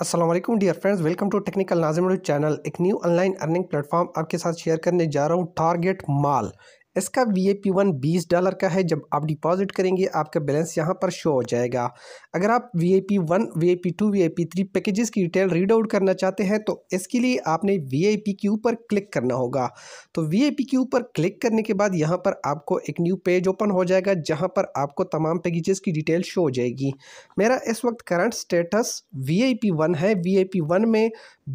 Aslam dear friends welcome to technical Nazim channel एक new online earning platform आपके साथ share करने जा रहा हूँ टारगेट माल इसका वी ए पी वन बीस डॉलर का है जब आप डिपॉजिट करेंगे आपका बैलेंस यहाँ पर शो हो जाएगा अगर आप V A P one V A P two V A P three packages की डिटेल रीड आउट करना चाहते हैं तो इसके लिए आपने वी ए पी के ऊपर क्लिक करना होगा तो वी ए पी के ऊपर क्लिक करने के बाद यहाँ पर आपको एक न्यू पेज ओपन हो जाएगा जहाँ पर आपको तमाम पैकेजेस की डिटेल शो हो जाएगी मेरा इस वक्त current status V A P one है वी ए पी वन में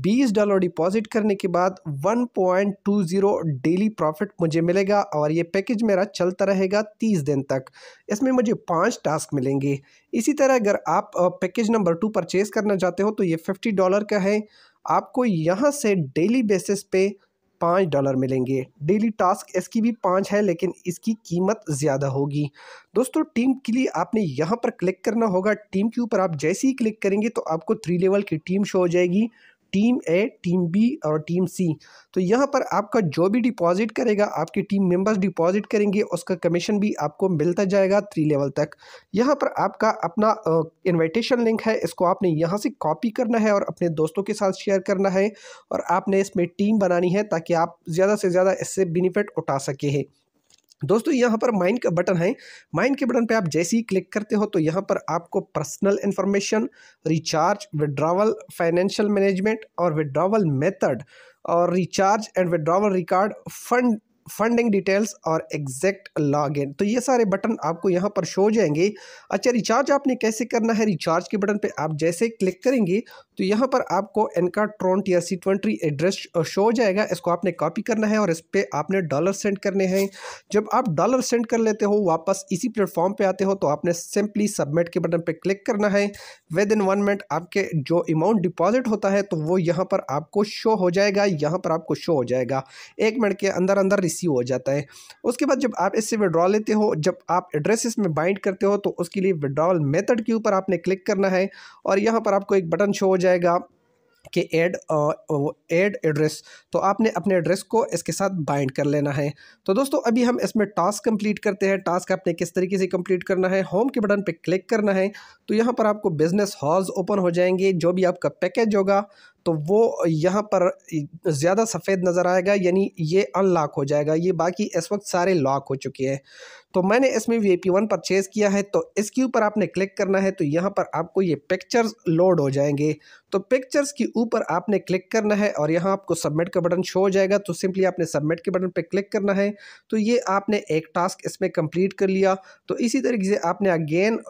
बीस डॉलर डिपॉजिट करने के बाद one point two zero daily profit मुझे मिलेगा और और ये पैकेज मेरा चलता रहेगा तीस दिन तक इसमें मुझे पाँच टास्क मिलेंगे इसी तरह अगर आप पैकेज नंबर टू परचेज़ करना चाहते हो तो ये फिफ्टी डॉलर का है आपको यहाँ से डेली बेसिस पे पाँच डॉलर मिलेंगे डेली टास्क इसकी भी पाँच है लेकिन इसकी कीमत ज़्यादा होगी दोस्तों टीम के लिए आपने यहाँ पर क्लिक करना होगा टीम के ऊपर आप जैसे ही क्लिक करेंगे तो आपको थ्री लेवल की टीम शो हो जाएगी टीम ए टीम बी और टीम सी तो यहाँ पर आपका जो भी डिपॉजिट करेगा आपके टीम मेंबर्स डिपॉजिट करेंगे उसका कमीशन भी आपको मिलता जाएगा थ्री लेवल तक यहाँ पर आपका अपना इनविटेशन लिंक है इसको आपने यहाँ से कॉपी करना है और अपने दोस्तों के साथ शेयर करना है और आपने इसमें टीम बनानी है ताकि आप ज़्यादा से ज़्यादा इससे बेनिफिट उठा सके दोस्तों यहाँ पर माइंड का बटन है माइंड के बटन पे आप जैसे ही क्लिक करते हो तो यहाँ पर आपको personal information recharge withdrawal financial management और विड्रावल मेथड और recharge and withdrawal record fund funding details और एग्जैक्ट लॉगिन तो ये सारे बटन आपको यहाँ पर शो जाएंगे अच्छा रिचार्ज आपने कैसे करना है रिचार्ज के बटन पे आप जैसे क्लिक करेंगे तो यहाँ पर आपको एनका Tron T R C twenty address show हो जाएगा इसको आपने कॉपी करना है और इस पर आपने डॉलर सेंड करने हैं जब आप डॉलर सेंड कर लेते हो वापस इसी प्लेटफॉर्म पर आते हो तो आपने सिंपली सबमिट के बटन पर क्लिक करना है विद इन वन मिनट आपके जो अमाउंट डिपॉजिट होता है तो वो यहाँ पर आपको शो हो जाएगा यहाँ पर आपको शो हो जाएगा एक मिनट के अंदर अंदर इश्यू हो जाता है उसके बाद जब आप इससे विड्रॉल लेते हो जब आप एड्रेस इसमें बाइंड करते हो तो उसके लिए विड्रॉल मेथड के ऊपर आपने क्लिक करना है और यहाँ पर आपको एक बटन शो हो जाएगा कि एड एड एड्रेस तो आपने अपने एड्रेस को इसके साथ बाइंड कर लेना है तो दोस्तों अभी हम इसमें टास्क कंप्लीट करते हैं टास्क आपने किस तरीके से कंप्लीट करना है होम के बटन पे क्लिक करना है तो यहाँ पर आपको बिजनेस हॉल्स ओपन हो जाएंगे जो भी आपका पैकेज होगा तो वो यहाँ पर ज़्यादा सफ़ेद नज़र आएगा यानी ये अनलॉक हो जाएगा ये बाकी इस वक्त सारे लॉक हो चुके हैं तो मैंने इसमें वी पी वन परचेज़ किया है तो इसके ऊपर आपने क्लिक करना है तो यहाँ पर आपको ये पिक्चर्स लोड हो जाएंगे तो पिक्चर्स के ऊपर आपने क्लिक करना है और यहाँ आपको सबमिट का बटन शो हो जाएगा तो सिंपली आपने सबमिट के बटन पर क्लिक करना है तो ये आपने एक टास्क इसमें कंप्लीट कर लिया तो इसी तरीके से आपने अगेन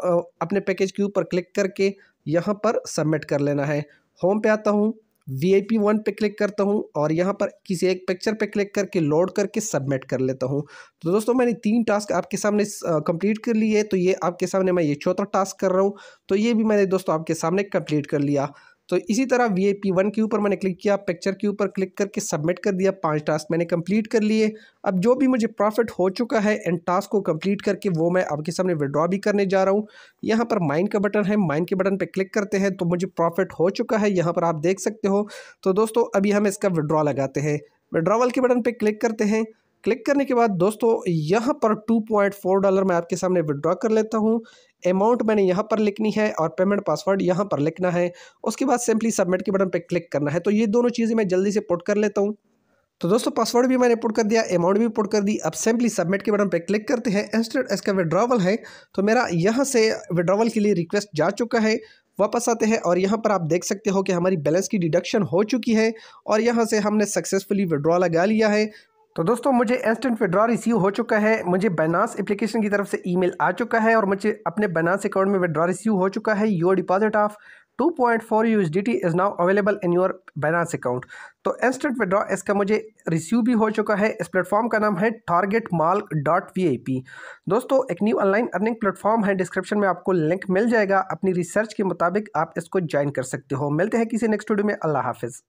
अपने पैकेज के ऊपर क्लिक करके यहाँ पर सबमिट कर लेना है होम पे आता हूँ वी वन पे क्लिक करता हूँ और यहाँ पर किसी एक पिक्चर पे क्लिक करके लोड करके सबमिट कर लेता हूँ तो दोस्तों मैंने तीन टास्क आपके सामने कंप्लीट कर लिए तो ये आपके सामने मैं ये चौथा टास्क कर रहा हूँ तो ये भी मैंने दोस्तों आपके सामने कंप्लीट कर लिया तो इसी तरह वी ए पी वन के ऊपर मैंने क्लिक किया पिक्चर के ऊपर क्लिक करके सबमिट कर दिया पांच टास्क मैंने कंप्लीट कर लिए अब जो भी मुझे प्रॉफिट हो चुका है एंड टास्क को कंप्लीट करके वो मैं आपके सामने विड्रॉ भी करने जा रहा हूँ यहाँ पर माइंड का बटन है माइंड के बटन पर क्लिक करते हैं तो मुझे प्रॉफिट हो चुका है यहाँ पर आप देख सकते हो तो दोस्तों अभी हम इसका विड्रॉ लगाते हैं विड्रॉवल के बटन पर क्लिक करते हैं क्लिक करने के बाद दोस्तों यहाँ पर टू पॉइंट फोर डॉलर मैं आपके सामने विड्रॉ कर लेता हूँ अमाउंट मैंने यहाँ पर लिखनी है और पेमेंट पासवर्ड यहाँ पर लिखना है उसके बाद सिंपली सबमिट के बटन पर क्लिक करना है तो ये दोनों चीज़ें मैं जल्दी से पुट कर लेता हूँ तो दोस्तों पासवर्ड भी मैंने पुट कर दिया अमाउंट भी पुट कर दी अब सिंपली सबमिट के बटन पर क्लिक करते हैं इंस्टेंट इसका विड्रॉवल है तो मेरा यहाँ से विड्रॉवल के लिए रिक्वेस्ट जा चुका है वापस आते हैं और यहाँ पर आप देख सकते हो कि हमारी बैलेंस की डिडक्शन हो चुकी है और यहाँ से हमने सक्सेसफुली विड्रॉ लगा लिया है तो दोस्तों मुझे इंस्टेंट विड्रॉ रिसीव हो चुका है मुझे बैनास एप्लीकेशन की तरफ से ईमेल आ चुका है और मुझे अपने बैनास अकाउंट में विड्रॉ रिसीव हो चुका है your deposit of 2.4 point four is now available in your Binance account तो इंस्टेंट विड्रॉ इसका मुझे रिसीव भी हो चुका है इस प्लेटफॉर्म का नाम है target mall dot V I P दोस्तों एक न्यू ऑनलाइन अर्निंग प्लेटफॉर्म है डिस्क्रिप्शन में आपको लिंक मिल जाएगा अपनी रिसर्च के मुताबिक आप इसको ज्वाइन कर सकते हो मिलते हैं किसी नेक्स्ट वीडियो में अल्लाह हाफिज़